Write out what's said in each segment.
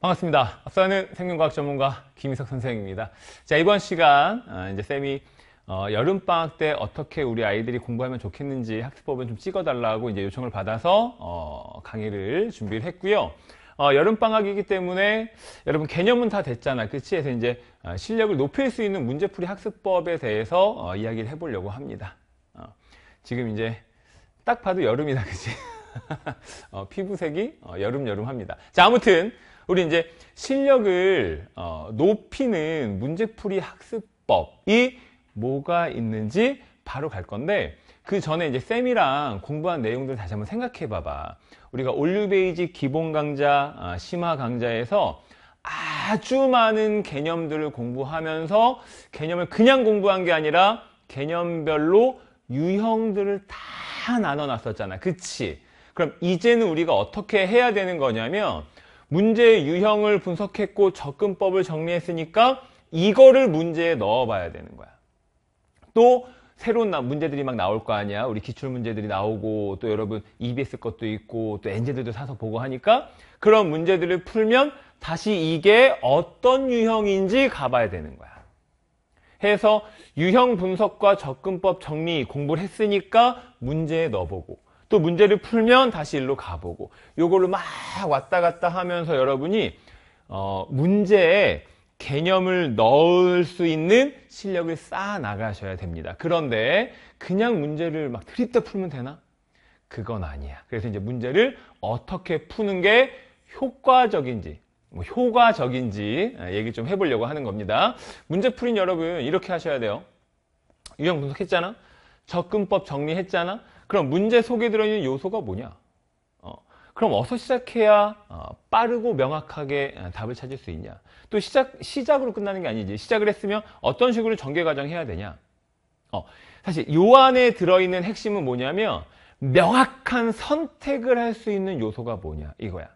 반갑습니다. 앞서는 생명과학 전문가 김희석 선생입니다. 자, 이번 시간 어, 이제 쌤이 어, 여름방학 때 어떻게 우리 아이들이 공부하면 좋겠는지 학습법을좀 찍어달라고 이제 요청을 받아서 어, 강의를 준비를 했고요. 어, 여름방학이기 때문에 여러분 개념은 다 됐잖아. 그치? 해서 이제 어, 실력을 높일 수 있는 문제풀이 학습법에 대해서 어, 이야기를 해보려고 합니다. 지금 이제 딱 봐도 여름이다. 그치? 피부색이 여름여름합니다. 자, 아무튼 우리 이제 실력을 어, 높이는 문제풀이 학습법이 뭐가 있는지 바로 갈 건데 그 전에 이제 쌤이랑 공부한 내용들 다시 한번 생각해 봐봐. 우리가 올류베이지 기본 강좌, 아, 심화 강좌에서 아주 많은 개념들을 공부하면서 개념을 그냥 공부한 게 아니라 개념별로 유형들을 다 나눠 놨었잖아. 그치? 그럼 이제는 우리가 어떻게 해야 되는 거냐면 문제의 유형을 분석했고 접근법을 정리했으니까 이거를 문제에 넣어봐야 되는 거야. 또 새로운 문제들이 막 나올 거 아니야. 우리 기출 문제들이 나오고 또 여러분 EBS 것도 있고 또 엔제들도 사서 보고 하니까 그런 문제들을 풀면 다시 이게 어떤 유형인지 가봐야 되는 거야. 해서 유형 분석과 접근법 정리 공부를 했으니까 문제에 넣어보고 또 문제를 풀면 다시 일로 가보고 요걸로 막 왔다 갔다 하면서 여러분이 어, 문제에 개념을 넣을 수 있는 실력을 쌓아 나가셔야 됩니다. 그런데 그냥 문제를 막 드립다 풀면 되나? 그건 아니야. 그래서 이제 문제를 어떻게 푸는 게 효과적인지 뭐 효과적인지 아, 얘기 좀 해보려고 하는 겁니다. 문제 풀인 여러분 이렇게 하셔야 돼요. 유형 분석했잖아. 접근법 정리했잖아. 그럼 문제 속에 들어있는 요소가 뭐냐? 어, 그럼 어서 시작해야 어, 빠르고 명확하게 어, 답을 찾을 수 있냐? 또 시작, 시작으로 끝나는 게 아니지. 시작을 했으면 어떤 식으로 전개 과정 해야 되냐? 어, 사실 요 안에 들어있는 핵심은 뭐냐면 명확한 선택을 할 수 있는 요소가 뭐냐? 이거야.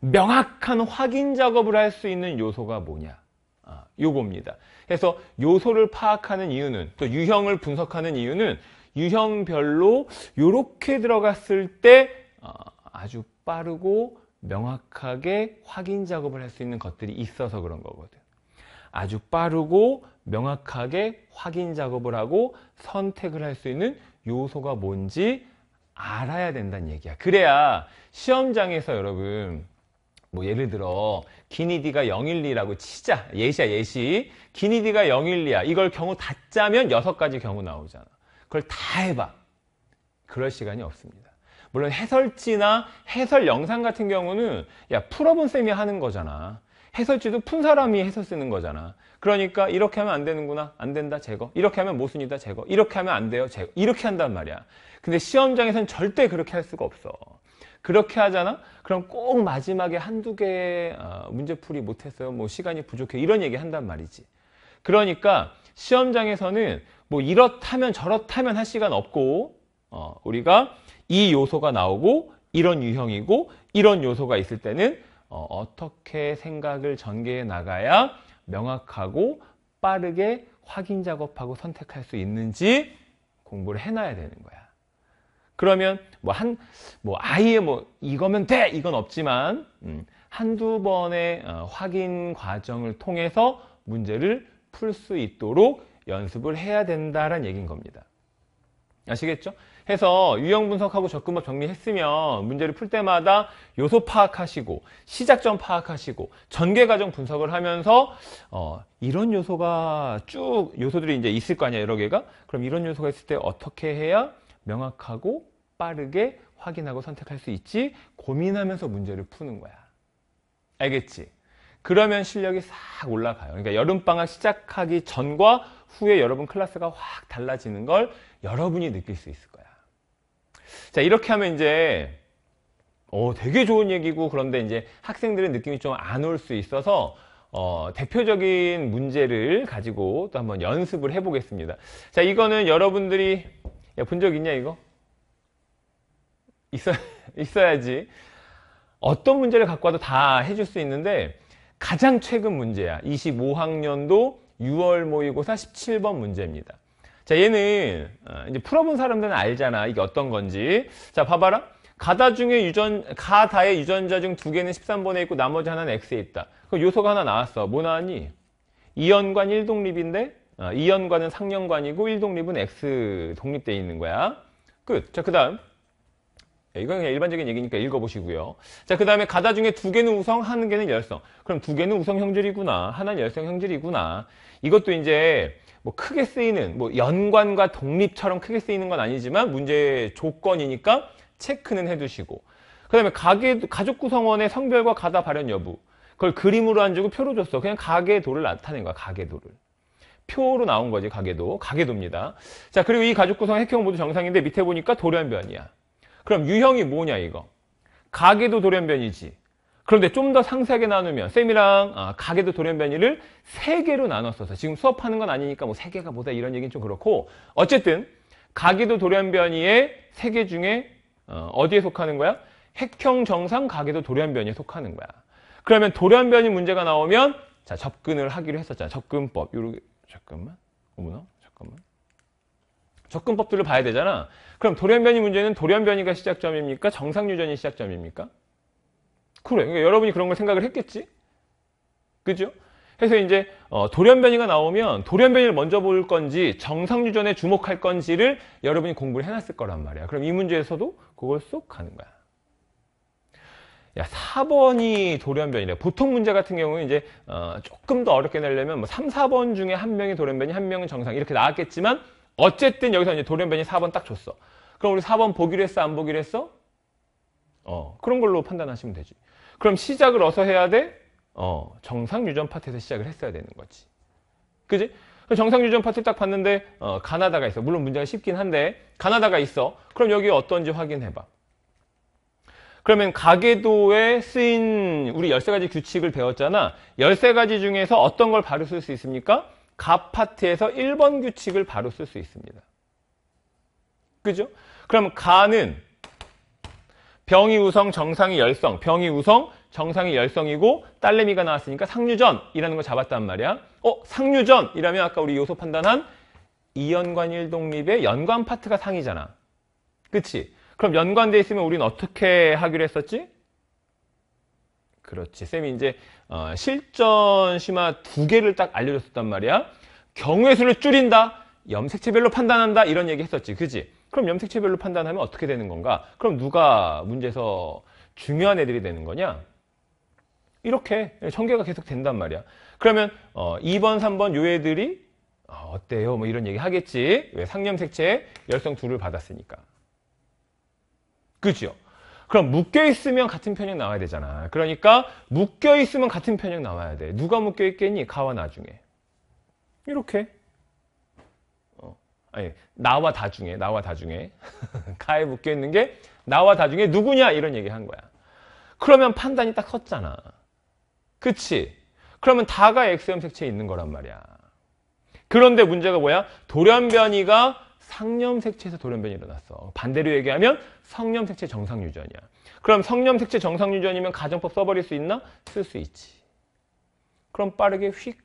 명확한 확인 작업을 할 수 있는 요소가 뭐냐? 아, 요겁니다. 그래서 요소를 파악하는 이유는 또 유형을 분석하는 이유는 유형별로 이렇게 들어갔을 때 어, 아주 빠르고 명확하게 확인 작업을 할 수 있는 것들이 있어서 그런 거거든. 아주 빠르고 명확하게 확인 작업을 하고 선택을 할 수 있는 요소가 뭔지 알아야 된다는 얘기야. 그래야 시험장에서 여러분 뭐 예를 들어 기니디가 012라고 치자. 예시야 예시. 기니디가 012야. 이걸 경우 다 짜면 6가지 경우 나오잖아. 그걸 다 해봐. 그럴 시간이 없습니다. 물론 해설지나 해설 영상 같은 경우는 야 풀어본 쌤이 하는 거잖아. 해설지도 푼 사람이 해설 쓰는 거잖아. 그러니까 이렇게 하면 안 되는구나. 안 된다. 제거. 이렇게 하면 모순이다. 제거. 이렇게 하면 안 돼요. 제거. 이렇게 한단 말이야. 근데 시험장에서는 절대 그렇게 할 수가 없어. 그렇게 하잖아? 그럼 꼭 마지막에 한두 개 어, 문제풀이 못했어요. 뭐 시간이 부족해. 이런 얘기 한단 말이지. 그러니까 시험장에서는 뭐 이렇다면 저렇다면 할 시간 없고 어, 우리가 이 요소가 나오고 이런 유형이고 이런 요소가 있을 때는 어, 어떻게 생각을 전개해 나가야 명확하고 빠르게 확인 작업하고 선택할 수 있는지 공부를 해놔야 되는 거야. 그러면 뭐 한뭐 뭐 아예 뭐 이거면 돼 이건 없지만 음, 한두 번의 어, 확인 과정을 통해서 문제를 풀수 있도록 연습을 해야 된다는 얘기인 겁니다. 아시겠죠? 해서 유형 분석하고 접근법 정리했으면 문제를 풀 때마다 요소 파악하시고 시작점 파악하시고 전개 과정 분석을 하면서 어, 이런 요소가 쭉 요소들이 이제 있을 거 아니야 여러 개가 그럼 이런 요소가 있을 때 어떻게 해야 명확하고 빠르게 확인하고 선택할 수 있지 고민하면서 문제를 푸는 거야 알겠지? 그러면 실력이 싹 올라가요. 그러니까 여름방학 시작하기 전과 후에 여러분 클래스가 확 달라지는 걸 여러분이 느낄 수 있을 거야. 자, 이렇게 하면 이제, 어, 되게 좋은 얘기고, 그런데 이제 학생들의 느낌이 좀 안 올 수 있어서, 어, 대표적인 문제를 가지고 또 한번 연습을 해보겠습니다. 자, 이거는 여러분들이, 본 적 있냐, 이거? 있어, 있어야지. 어떤 문제를 갖고 와도 다 해줄 수 있는데, 가장 최근 문제야. 25학년도 6월 모의고사 17번 문제입니다. 자, 얘는 어, 이제 풀어본 사람들은 알잖아. 이게 어떤 건지. 자, 봐봐라. 가다 중에 유전, 가다의 유전자 중 두 개는 13번에 있고 나머지 하나는 X에 있다. 그 요소가 하나 나왔어. 뭐 나왔니? 이연관 1독립인데 어, 이연관은 상연관이고 1독립은 X 독립되어 있는 거야. 끝. 자, 그 다음. 예, 이건 그냥 일반적인 얘기니까 읽어보시고요. 자, 그 다음에 가다 중에 두 개는 우성, 한 개는 열성. 그럼 두 개는 우성 형질이구나. 하나는 열성 형질이구나. 이것도 이제 뭐 크게 쓰이는, 뭐 연관과 독립처럼 크게 쓰이는 건 아니지만 문제 의 조건이니까 체크는 해두시고. 그 다음에 가게, 가족 구성원의 성별과 가다 발현 여부. 그걸 그림으로 안 주고 표로 줬어. 그냥 가계도를 나타낸 거야, 가계도를. 표로 나온 거지, 가계도. 가계도입니다. 자, 그리고 이 가족 구성 핵형 모두 정상인데 밑에 보니까 돌연변이야. 그럼 유형이 뭐냐 이거. 가계도 돌연변이지. 그런데 좀 더 상세하게 나누면 쌤이랑 아, 가계도 돌연변이를 세개로 나눴어서 지금 수업하는 건 아니니까 뭐 세개가 뭐다 이런 얘기는 좀 그렇고 어쨌든 가계도 돌연변이의 세 개 중에 어, 어디에 속하는 거야? 핵형 정상 가계도 돌연변이에 속하는 거야. 그러면 돌연변이 문제가 나오면 자 접근을 하기로 했었잖아. 접근법. 요렇게 잠깐만. 어머나 잠깐만. 접근법들을 봐야 되잖아. 그럼 돌연변이 문제는 돌연변이가 시작점입니까? 정상유전이 시작점입니까? 그래. 그러니까 여러분이 그런 걸 생각을 했겠지? 그죠? 해서 이제 어, 돌연변이가 나오면 돌연변이를 먼저 볼 건지 정상유전에 주목할 건지를 여러분이 공부를 해놨을 거란 말이야. 그럼 이 문제에서도 그걸 쏙 가는 거야. 야, 4번이 돌연변이래. 보통 문제 같은 경우는 이제 어, 조금 더 어렵게 내려면 뭐 3, 4번 중에 한 명이 돌연변이, 한 명은 정상 이렇게 나왔겠지만 어쨌든 여기서 이제 돌연변이 4번 딱 줬어. 그럼 우리 4번 보기로 했어? 안 보기로 했어? 어, 그런 걸로 판단하시면 되지. 그럼 시작을 어서 해야 돼? 어, 정상 유전 파트에서 시작을 했어야 되는 거지. 그지? 정상 유전 파트 딱 봤는데 어, 가나다가 있어. 물론 문제가 쉽긴 한데 가나다가 있어. 그럼 여기 어떤지 확인해봐. 그러면 가계도에 쓰인 우리 13가지 규칙을 배웠잖아. 13가지 중에서 어떤 걸 바로 쓸수 있습니까? 가파트에서 1번 규칙을 바로 쓸 수 있습니다. 그죠? 그럼 가는 병이 우성, 정상이 열성, 병이 우성, 정상이 열성이고 딸내미가 나왔으니까 상류전이라는 걸 잡았단 말이야. 어, 상류전이라면 아까 우리 요소 판단한 이연관 일독립의 연관 파트가 상이잖아. 그치? 그럼 연관돼 있으면 우리는 어떻게 하기로 했었지? 그렇지. 쌤이 이제 어, 실전 심화 두 개를 딱 알려줬었단 말이야. 경우의 수를 줄인다. 염색체별로 판단한다. 이런 얘기 했었지. 그지? 그럼 염색체별로 판단하면 어떻게 되는 건가? 그럼 누가 문제에서 중요한 애들이 되는 거냐? 이렇게 전개가 계속 된단 말이야. 그러면 어, 2번, 3번 요 애들이 어, 어때요? 뭐 이런 얘기 하겠지. 왜 상염색체 열성 둘을 받았으니까. 그죠? 그럼 묶여있으면 같은 편역 나와야 되잖아. 그러니까 묶여있으면 같은 편역 나와야 돼. 누가 묶여있겠니? 가와 나중에. 이렇게. 어. 아니, 나와 다중에, 나와 다중에. 가에 묶여있는 게 나와 다중에 누구냐? 이런 얘기 한 거야. 그러면 판단이 딱 섰잖아. 그치? 그러면 다가 XM 색체에 있는 거란 말이야. 그런데 문제가 뭐야? 돌연변이가 상염색체에서 돌연변이 일어났어. 반대로 얘기하면 성염색체 정상유전이야. 그럼 성염색체 정상유전이면 가정법 써버릴 수 있나? 쓸 수 있지. 그럼 빠르게 휙.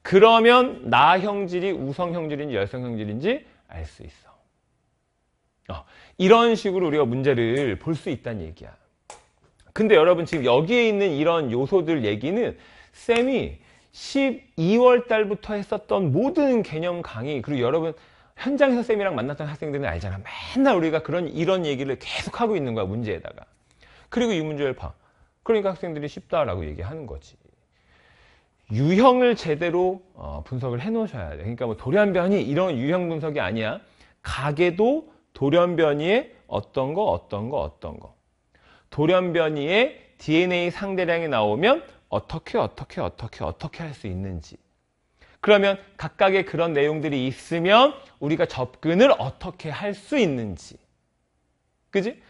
그러면 나 형질이 우성 형질인지 열성 형질인지 알 수 있어. 어, 이런 식으로 우리가 문제를 볼 수 있다는 얘기야. 근데 여러분 지금 여기에 있는 이런 요소들 얘기는 쌤이 12월 달부터 했었던 모든 개념 강의 그리고 여러분 현장에서 쌤이랑 만났던 학생들은 알잖아 맨날 우리가 그런 이런 얘기를 계속 하고 있는 거야 문제에다가 그리고 이문조를봐 그러니까 학생들이 쉽다라고 얘기하는 거지 유형을 제대로 어, 분석을 해 놓으셔야 돼 그러니까 뭐 돌연변이 이런 유형 분석이 아니야 가게도 돌연변이의 어떤 거 어떤 거 어떤 거 돌연변이의 DNA 상대량이 나오면 어떻게 어떻게 어떻게 어떻게 할 수 있는지 그러면 각각의 그런 내용들이 있으면 우리가 접근을 어떻게 할 수 있는지 그지?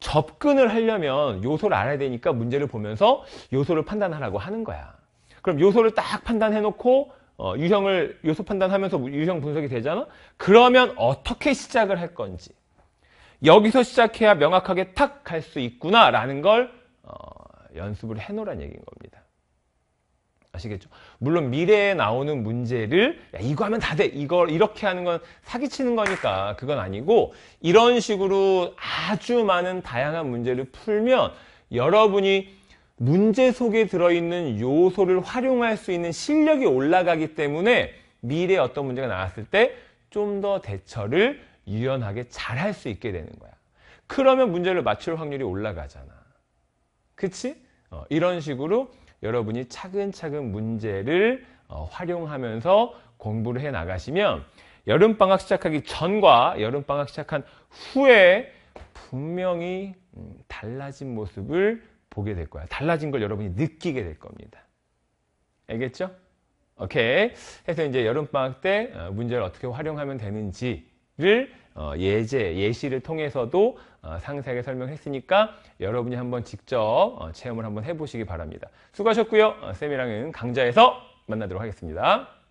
접근을 하려면 요소를 알아야 되니까 문제를 보면서 요소를 판단하라고 하는 거야 그럼 요소를 딱 판단해 놓고 어, 유형을 요소 판단하면서 유형 분석이 되잖아 그러면 어떻게 시작을 할 건지 여기서 시작해야 명확하게 탁 갈 수 있구나 라는 걸 어, 연습을 해놓으란 얘기인 겁니다. 아시겠죠? 물론 미래에 나오는 문제를 야, 이거 하면 다 돼. 이걸 이렇게 하는 건 사기치는 거니까 그건 아니고 이런 식으로 아주 많은 다양한 문제를 풀면 여러분이 문제 속에 들어있는 요소를 활용할 수 있는 실력이 올라가기 때문에 미래에 어떤 문제가 나왔을 때 좀 더 대처를 유연하게 잘할수 있게 되는 거야. 그러면 문제를 맞출 확률이 올라가잖아. 그치? 어, 이런 식으로 여러분이 차근차근 문제를 어, 활용하면서 공부를 해 나가시면 여름방학 시작하기 전과 여름방학 시작한 후에 분명히 음, 달라진 모습을 보게 될 거야. 달라진 걸 여러분이 느끼게 될 겁니다. 알겠죠? 오케이. 해서 이제 여름방학 때 어, 문제를 어떻게 활용하면 되는지를 어, 예제, 예시를 통해서도 어, 상세하게 설명했으니까 여러분이 한번 직접 어, 체험을 한번 해보시기 바랍니다. 수고하셨고요. 쌤이랑은 강좌에서 만나도록 하겠습니다.